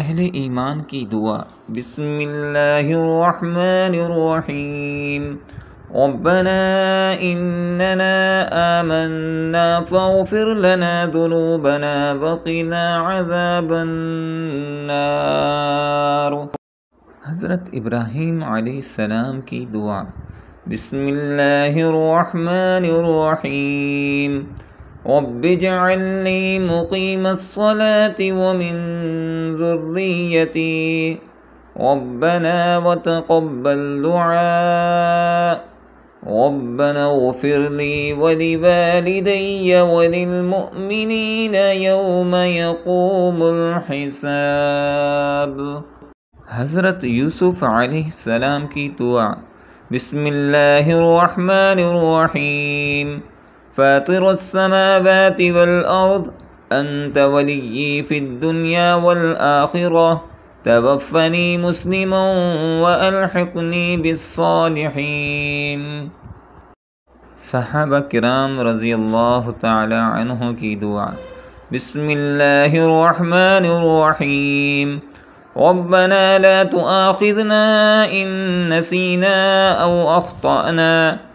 اہل ایمان کی دعا بسم اللہ الرحمن الرحیم ربنا اننا آمنا فاغفر لنا ذنوبنا وقنا عذاب النار حضرت ابراہیم علیہ السلام کی دعا بسم اللہ الرحمن الرحیم رب اجعلني مقيم الصلاة ومن ذريتي ربنا وتقبل دعاء ربنا اغفر لي ولوالدي وللمؤمنين يوم يقوم الحساب حضرت يوسف عليه السلام كي دعا بسم الله الرحمن الرحيم فاطر السماوات والأرض أنت وليي في الدنيا والآخرة توفني مسلما وألحقني بالصالحين صحابہ کرام رضی اللہ تعالی عنہ کی دعا بسم اللہ الرحمن الرحیم ربنا لا تؤاخذنا إن نسينا أو أخطأنا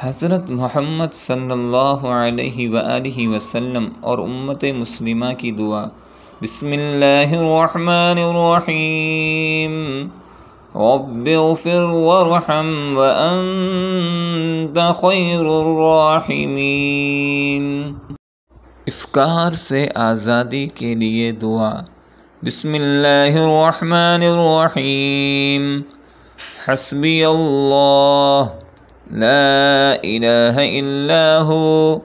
حضرت محمد صلی اللہ علیہ وآلہ وسلم اور امت مسلمہ کی دعا بسم اللہ الرحمن الرحیم رب اغفر وارحم وانت خیر الراحمین افکار سے آزادی کے لیے دعا بسم اللہ الرحمن الرحیم حسبی اللہ لا إله إلا هو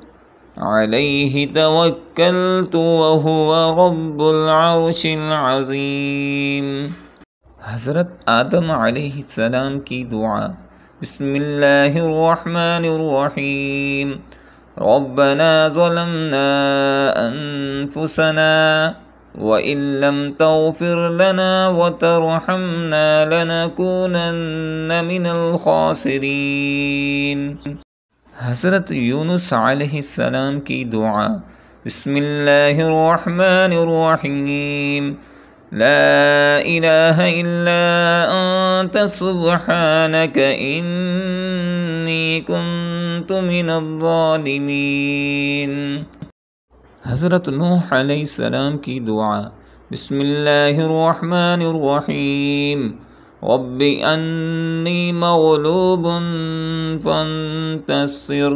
عليه توكلت وهو رب العرش العظيم حضرت آدم علیہ السلام کی دعا بسم اللہ الرحمن الرحیم ربنا ظلمنا أنفسنا وإن لم تغفر لنا وترحمنا لنكونن من الخاسرين حضرت یونس علیہ السلام کی دعا بسم اللہ الرحمن الرحیم لا إله إلا أنت سبحانك إني كنت من الظالمين حضرت نوح علیہ السلام کی دعا بسم اللہ الرحمن الرحیم رب انی مغلوب فانتصر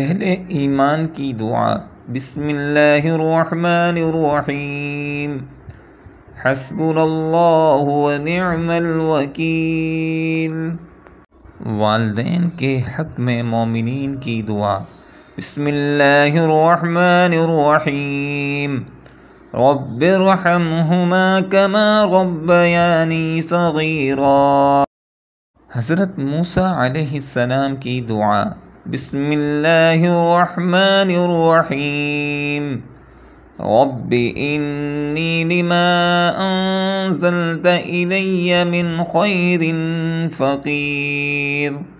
اہل ایمان کی دعا بسم اللہ الرحمن الرحیم حسبنا اللہ ونعم الوکیل والدین کے حق میں مومنین کی دعا بسم الله الرحمن الرحيم رب ارحمهما كما ربياني صغيرا حضرت موسى عليه السلام کی دعا بسم الله الرحمن الرحيم رب إني لما أنزلت إلي من خير فقير